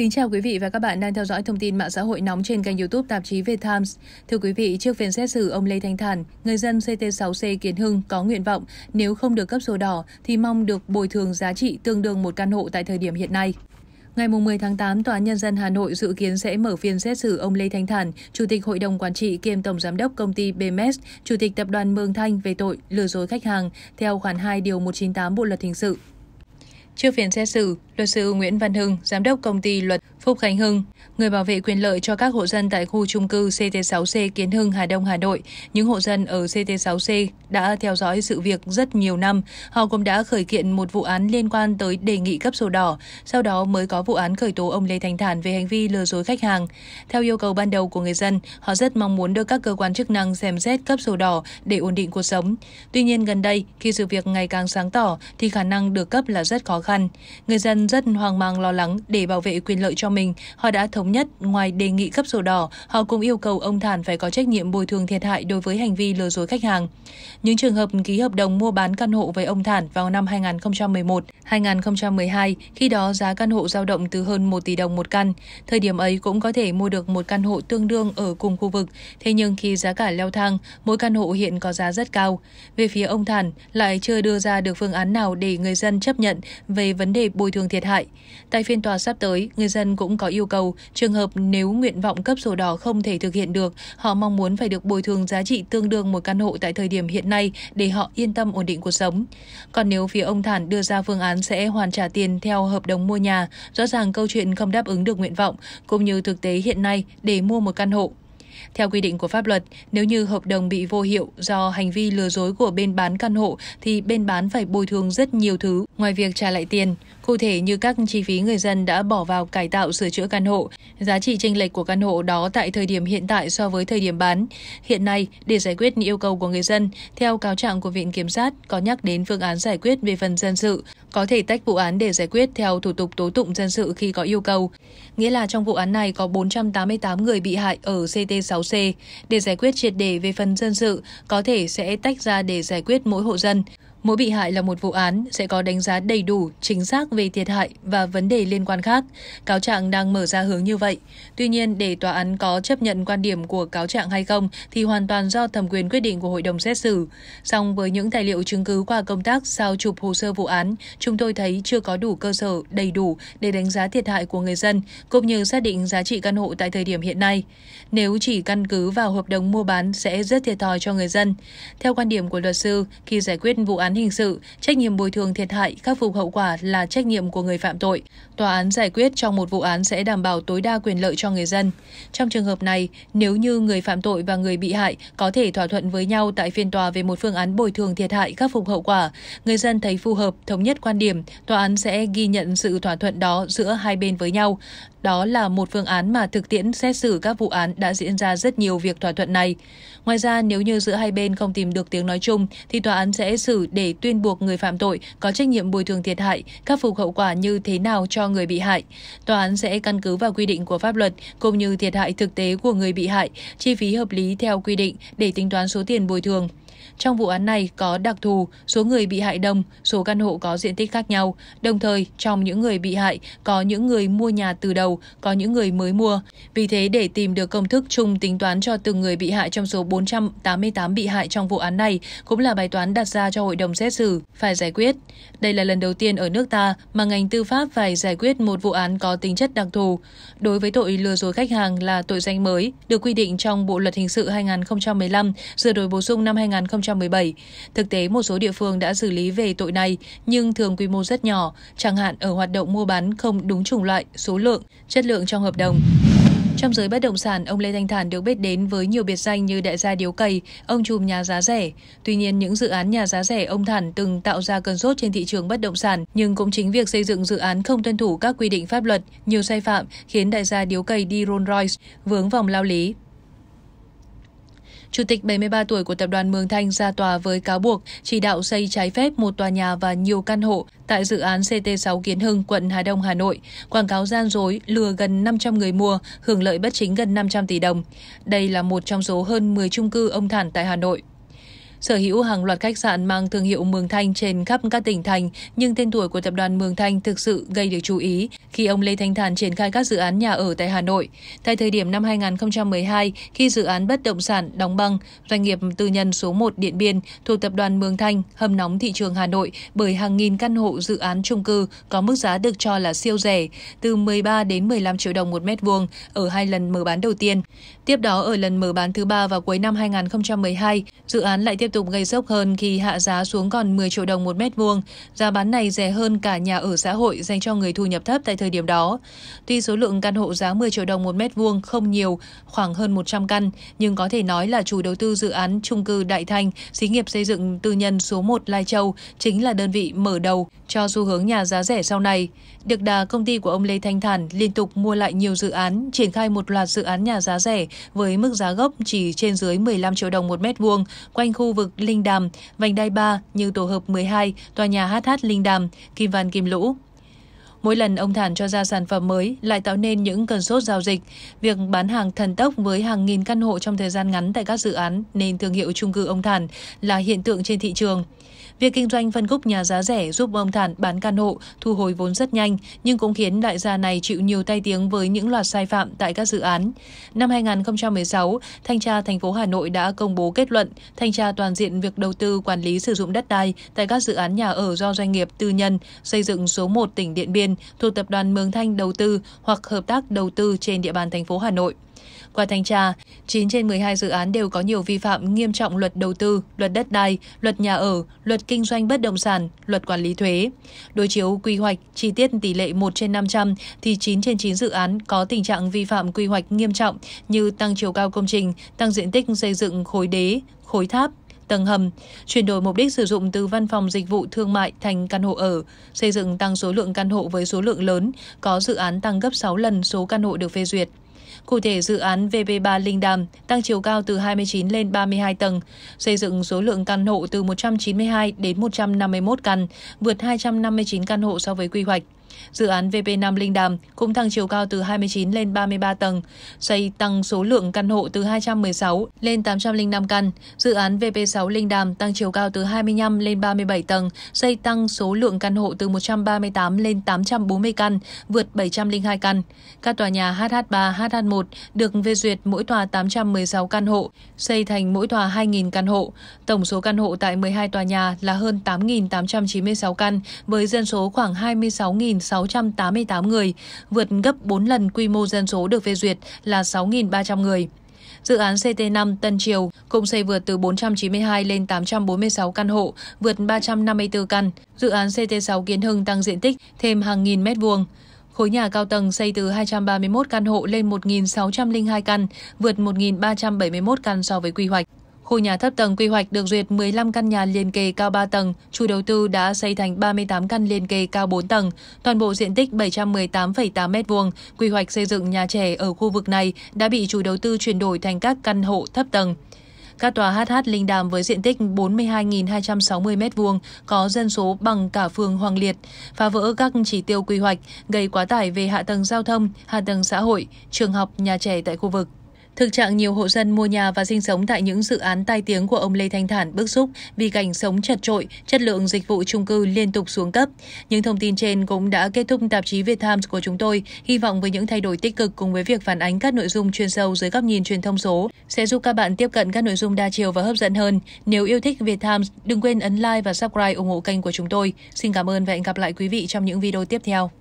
Kính chào quý vị và các bạn đang theo dõi thông tin mạng xã hội nóng trên kênh YouTube tạp chí Việt Times. Thưa quý vị, trước phiên xét xử ông Lê Thanh Thản, người dân CT6C Kiến Hưng có nguyện vọng nếu không được cấp sổ đỏ thì mong được bồi thường giá trị tương đương một căn hộ tại thời điểm hiện nay. Ngày 10 tháng 8, Tòa án Nhân dân Hà Nội dự kiến sẽ mở phiên xét xử ông Lê Thanh Thản, Chủ tịch Hội đồng Quản trị kiêm Tổng Giám đốc Công ty BMS, Chủ tịch Tập đoàn Mường Thanh về tội lừa dối khách hàng, theo khoản 2 điều 198 Bộ Luật Hình sự. Trước phiên xét xử, luật sư Nguyễn Văn Hưng, giám đốc công ty luật Phúc Khánh Hưng, người bảo vệ quyền lợi cho các hộ dân tại khu trung cư CT6C Kiến Hưng, Hà Đông, Hà Nội. Những hộ dân ở CT6C đã theo dõi sự việc rất nhiều năm. Họ cũng đã khởi kiện một vụ án liên quan tới đề nghị cấp sổ đỏ, sau đó mới có vụ án khởi tố ông Lê Thành Thản về hành vi lừa dối khách hàng. Theo yêu cầu ban đầu của người dân, họ rất mong muốn được các cơ quan chức năng xem xét cấp sổ đỏ để ổn định cuộc sống. Tuy nhiên gần đây, khi sự việc ngày càng sáng tỏ thì khả năng được cấp là rất khó khăn. Người dân rất hoang mang lo lắng để bảo vệ quyền lợi cho mình, họ đã thống nhất ngoài đề nghị cấp sổ đỏ, họ cũng yêu cầu ông Thản phải có trách nhiệm bồi thường thiệt hại đối với hành vi lừa dối khách hàng. Những trường hợp ký hợp đồng mua bán căn hộ với ông Thản vào năm 2011, 2012, khi đó giá căn hộ dao động từ hơn 1 tỷ đồng một căn. Thời điểm ấy cũng có thể mua được một căn hộ tương đương ở cùng khu vực, thế nhưng khi giá cả leo thang, mỗi căn hộ hiện có giá rất cao. Về phía ông Thản lại chưa đưa ra được phương án nào để người dân chấp nhận về vấn đề bồi thường thiệt hại. Tại phiên tòa sắp tới, người dân cũng có yêu cầu, trường hợp nếu nguyện vọng cấp sổ đỏ không thể thực hiện được, họ mong muốn phải được bồi thường giá trị tương đương một căn hộ tại thời điểm hiện nay để họ yên tâm ổn định cuộc sống. Còn nếu phía ông Thản đưa ra phương án sẽ hoàn trả tiền theo hợp đồng mua nhà, rõ ràng câu chuyện không đáp ứng được nguyện vọng, cũng như thực tế hiện nay để mua một căn hộ. Theo quy định của pháp luật, nếu như hợp đồng bị vô hiệu do hành vi lừa dối của bên bán căn hộ thì bên bán phải bồi thường rất nhiều thứ ngoài việc trả lại tiền, cụ thể như các chi phí người dân đã bỏ vào cải tạo sửa chữa căn hộ, giá trị chênh lệch của căn hộ đó tại thời điểm hiện tại so với thời điểm bán. Hiện nay, để giải quyết yêu cầu của người dân, theo cáo trạng của Viện Kiểm sát có nhắc đến phương án giải quyết về phần dân sự, có thể tách vụ án để giải quyết theo thủ tục tố tụng dân sự khi có yêu cầu. Nghĩa là trong vụ án này có 488 người bị hại ở CT6C. Để giải quyết triệt đề về phần dân sự, có thể sẽ tách ra để giải quyết mỗi hộ dân. Mỗi bị hại là một vụ án sẽ có đánh giá đầy đủ, chính xác về thiệt hại và vấn đề liên quan khác. Cáo trạng đang mở ra hướng như vậy. Tuy nhiên, để tòa án có chấp nhận quan điểm của cáo trạng hay không thì hoàn toàn do thẩm quyền quyết định của hội đồng xét xử. Song với những tài liệu chứng cứ qua công tác sao chụp hồ sơ vụ án, chúng tôi thấy chưa có đủ cơ sở đầy đủ để đánh giá thiệt hại của người dân cũng như xác định giá trị căn hộ tại thời điểm hiện nay. Nếu chỉ căn cứ vào hợp đồng mua bán sẽ rất thiệt thòi cho người dân. Theo quan điểm của luật sư, khi giải quyết vụ án án hình sự, trách nhiệm bồi thường thiệt hại, khắc phục hậu quả là trách nhiệm của người phạm tội. Tòa án giải quyết trong một vụ án sẽ đảm bảo tối đa quyền lợi cho người dân. Trong trường hợp này, nếu như người phạm tội và người bị hại có thể thỏa thuận với nhau tại phiên tòa về một phương án bồi thường thiệt hại khắc phục hậu quả, người dân thấy phù hợp, thống nhất quan điểm, tòa án sẽ ghi nhận sự thỏa thuận đó giữa hai bên với nhau. Đó là một phương án mà thực tiễn xét xử các vụ án đã diễn ra rất nhiều việc thỏa thuận này. Ngoài ra, nếu như giữa hai bên không tìm được tiếng nói chung, thì tòa án sẽ xử để tuyên buộc người phạm tội có trách nhiệm bồi thường thiệt hại, khắc phục hậu quả như thế nào cho người bị hại. Tòa án sẽ căn cứ vào quy định của pháp luật cũng như thiệt hại thực tế của người bị hại, chi phí hợp lý theo quy định để tính toán số tiền bồi thường. Trong vụ án này có đặc thù, số người bị hại đông, số căn hộ có diện tích khác nhau. Đồng thời, trong những người bị hại, có những người mua nhà từ đầu, có những người mới mua. Vì thế, để tìm được công thức chung tính toán cho từng người bị hại trong số 488 bị hại trong vụ án này cũng là bài toán đặt ra cho hội đồng xét xử phải giải quyết. Đây là lần đầu tiên ở nước ta mà ngành tư pháp phải giải quyết một vụ án có tính chất đặc thù. Đối với tội lừa dối khách hàng là tội danh mới, được quy định trong Bộ Luật Hình sự 2015, sửa đổi bổ sung năm 2015 2017. Thực tế, một số địa phương đã xử lý về tội này nhưng thường quy mô rất nhỏ, chẳng hạn ở hoạt động mua bán không đúng chủng loại, số lượng, chất lượng trong hợp đồng. Trong giới bất động sản, ông Lê Thanh Thản được biết đến với nhiều biệt danh như đại gia điếu cầy ông chùm nhà giá rẻ. Tuy nhiên, những dự án nhà giá rẻ ông Thản từng tạo ra cơn sốt trên thị trường bất động sản, nhưng cũng chính việc xây dựng dự án không tuân thủ các quy định pháp luật, nhiều sai phạm khiến đại gia điếu cầy đi Rolls Royce vướng vòng lao lý chủ tịch 73 tuổi của tập đoàn Mường Thanh ra tòa với cáo buộc chỉ đạo xây trái phép một tòa nhà và nhiều căn hộ tại dự án CT6 Kiến Hưng, quận Hà Đông, Hà Nội, quảng cáo gian dối lừa gần 500 người mua, hưởng lợi bất chính gần 500 tỷ đồng. Đây là một trong số hơn 10 chung cư ông Thản tại Hà Nội sở hữu hàng loạt khách sạn mang thương hiệu Mường Thanh trên khắp các tỉnh thành, nhưng tên tuổi của tập đoàn Mường Thanh thực sự gây được chú ý khi ông Lê Thanh Thản triển khai các dự án nhà ở tại Hà Nội. Tại thời điểm năm 2012, khi dự án bất động sản đóng băng, doanh nghiệp tư nhân số 1 Điện Biên thuộc tập đoàn Mường Thanh hâm nóng thị trường Hà Nội bởi hàng nghìn căn hộ dự án chung cư có mức giá được cho là siêu rẻ, từ 13 đến 15 triệu đồng một mét vuông ở hai lần mở bán đầu tiên. Tiếp đó ở lần mở bán thứ ba vào cuối năm 2012, dự án lại tiếp tiếp tục gây sốc hơn khi hạ giá xuống còn 10 triệu đồng một mét vuông. Giá bán này rẻ hơn cả nhà ở xã hội dành cho người thu nhập thấp tại thời điểm đó. Tuy số lượng căn hộ giá 10 triệu đồng một mét vuông không nhiều, khoảng hơn 100 căn, nhưng có thể nói là chủ đầu tư dự án trung cư Đại Thanh, xí nghiệp xây dựng tư nhân số 1 Lai Châu chính là đơn vị mở đầu cho xu hướng nhà giá rẻ sau này. Được đà công ty của ông Lê Thanh Thản liên tục mua lại nhiều dự án, triển khai một loạt dự án nhà giá rẻ với mức giá gốc chỉ trên dưới 15 triệu đồng một mét vuông quanh khu vực vực Linh Đàm, vành đai 3 như tổ hợp 12, tòa nhà HH Linh Đàm, Kim Văn Kim Lũ. Mỗi lần ông Thản cho ra sản phẩm mới lại tạo nên những cơn sốt giao dịch. Việc bán hàng thần tốc với hàng nghìn căn hộ trong thời gian ngắn tại các dự án nên thương hiệu chung cư ông Thản là hiện tượng trên thị trường. Việc kinh doanh phân khúc nhà giá rẻ giúp ông Thản bán căn hộ thu hồi vốn rất nhanh, nhưng cũng khiến đại gia này chịu nhiều tai tiếng với những loạt sai phạm tại các dự án. Năm 2016, Thanh tra thành phố Hà Nội đã công bố kết luận thanh tra toàn diện việc đầu tư quản lý sử dụng đất đai tại các dự án nhà ở do doanh nghiệp tư nhân xây dựng số 1 tỉnh Điện Biên viên thuộc tập đoàn Mường Thanh đầu tư hoặc hợp tác đầu tư trên địa bàn thành phố Hà Nội. Qua thanh tra, 9 trên 12 dự án đều có nhiều vi phạm nghiêm trọng luật đầu tư, luật đất đai, luật nhà ở, luật kinh doanh bất động sản, luật quản lý thuế. Đối chiếu quy hoạch, chi tiết tỷ lệ 1 trên 500 thì 9 trên 9 dự án có tình trạng vi phạm quy hoạch nghiêm trọng như tăng chiều cao công trình, tăng diện tích xây dựng khối đế, khối tháp, tầng hầm, chuyển đổi mục đích sử dụng từ văn phòng dịch vụ thương mại thành căn hộ ở, xây dựng tăng số lượng căn hộ với số lượng lớn, có dự án tăng gấp 6 lần số căn hộ được phê duyệt. Cụ thể, dự án VP 3 Linh Đàm tăng chiều cao từ 29 lên 32 tầng, xây dựng số lượng căn hộ từ 192 đến 151 căn, vượt 259 căn hộ so với quy hoạch. Dự án VP5 Linh Đàm cũng tăng chiều cao từ 29 lên 33 tầng, xây tăng số lượng căn hộ từ 216 lên 805 căn. Dự án VP6 Linh Đàm tăng chiều cao từ 25 lên 37 tầng, xây tăng số lượng căn hộ từ 138 lên 840 căn, vượt 702 căn. Các tòa nhà HH3, HH giai 1 được phê duyệt mỗi tòa 816 căn hộ, xây thành mỗi tòa 2.000 căn hộ. Tổng số căn hộ tại 12 tòa nhà là hơn 8.896 căn, với dân số khoảng 26.688 người, vượt gấp 4 lần quy mô dân số được phê duyệt là 6.300 người. Dự án CT5 Tân Triều cũng xây vượt từ 492 lên 846 căn hộ, vượt 354 căn. Dự án CT6 Kiến Hưng tăng diện tích thêm hàng nghìn mét vuông. Khối nhà cao tầng xây từ 231 căn hộ lên 1.602 căn, vượt 1.371 căn so với quy hoạch. Khu nhà thấp tầng quy hoạch được duyệt 15 căn nhà liền kề cao 3 tầng, chủ đầu tư đã xây thành 38 căn liền kề cao 4 tầng, toàn bộ diện tích 718,8 m2. Quy hoạch xây dựng nhà trẻ ở khu vực này đã bị chủ đầu tư chuyển đổi thành các căn hộ thấp tầng. Các tòa HH Linh Đàm với diện tích 42.260 m2 có dân số bằng cả phường Hoàng Liệt, phá vỡ các chỉ tiêu quy hoạch, gây quá tải về hạ tầng giao thông, hạ tầng xã hội, trường học, nhà trẻ tại khu vực. Thực trạng nhiều hộ dân mua nhà và sinh sống tại những dự án tai tiếng của ông Lê Thanh Thản bức xúc vì cảnh sống chật trội, chất lượng dịch vụ chung cư liên tục xuống cấp. Những thông tin trên cũng đã kết thúc tạp chí Việt Times của chúng tôi. Hy vọng với những thay đổi tích cực cùng với việc phản ánh các nội dung chuyên sâu dưới góc nhìn truyền thông số sẽ giúp các bạn tiếp cận các nội dung đa chiều và hấp dẫn hơn. Nếu yêu thích Việt Times, đừng quên ấn like và subscribe ủng hộ kênh của chúng tôi. Xin cảm ơn và hẹn gặp lại quý vị trong những video tiếp theo.